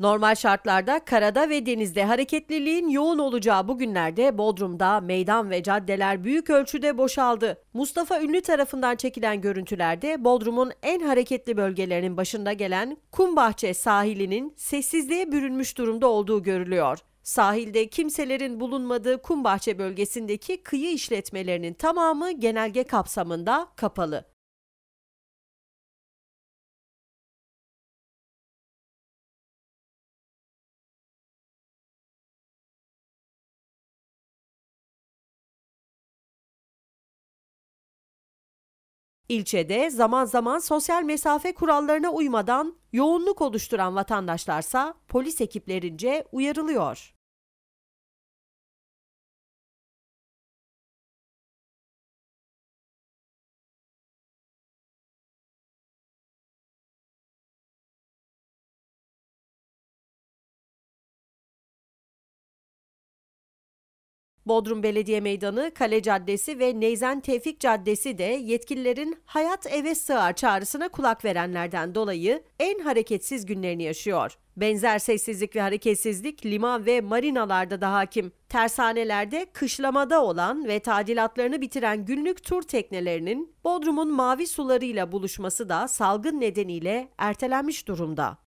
Normal şartlarda karada ve denizde hareketliliğin yoğun olacağı bu günlerde Bodrum'da meydan ve caddeler büyük ölçüde boşaldı. Mustafa Ünlü tarafından çekilen görüntülerde Bodrum'un en hareketli bölgelerinin başında gelen Kumbahçe sahilinin sessizliğe bürünmüş durumda olduğu görülüyor. Sahilde kimselerin bulunmadığı Kumbahçe bölgesindeki kıyı işletmelerinin tamamı genelge kapsamında kapalı. İlçede zaman zaman sosyal mesafe kurallarına uymadan yoğunluk oluşturan vatandaşlarsa polis ekiplerince uyarılıyor. Bodrum Belediye Meydanı, Kale Caddesi ve Neyzen Tevfik Caddesi de yetkililerin hayat eve sığar çağrısına kulak verenlerden dolayı en hareketsiz günlerini yaşıyor. Benzer sessizlik ve hareketsizlik liman ve marinalarda da hakim. Tersanelerde kışlamada olan ve tadilatlarını bitiren günlük tur teknelerinin Bodrum'un mavi sularıyla buluşması da salgın nedeniyle ertelenmiş durumda.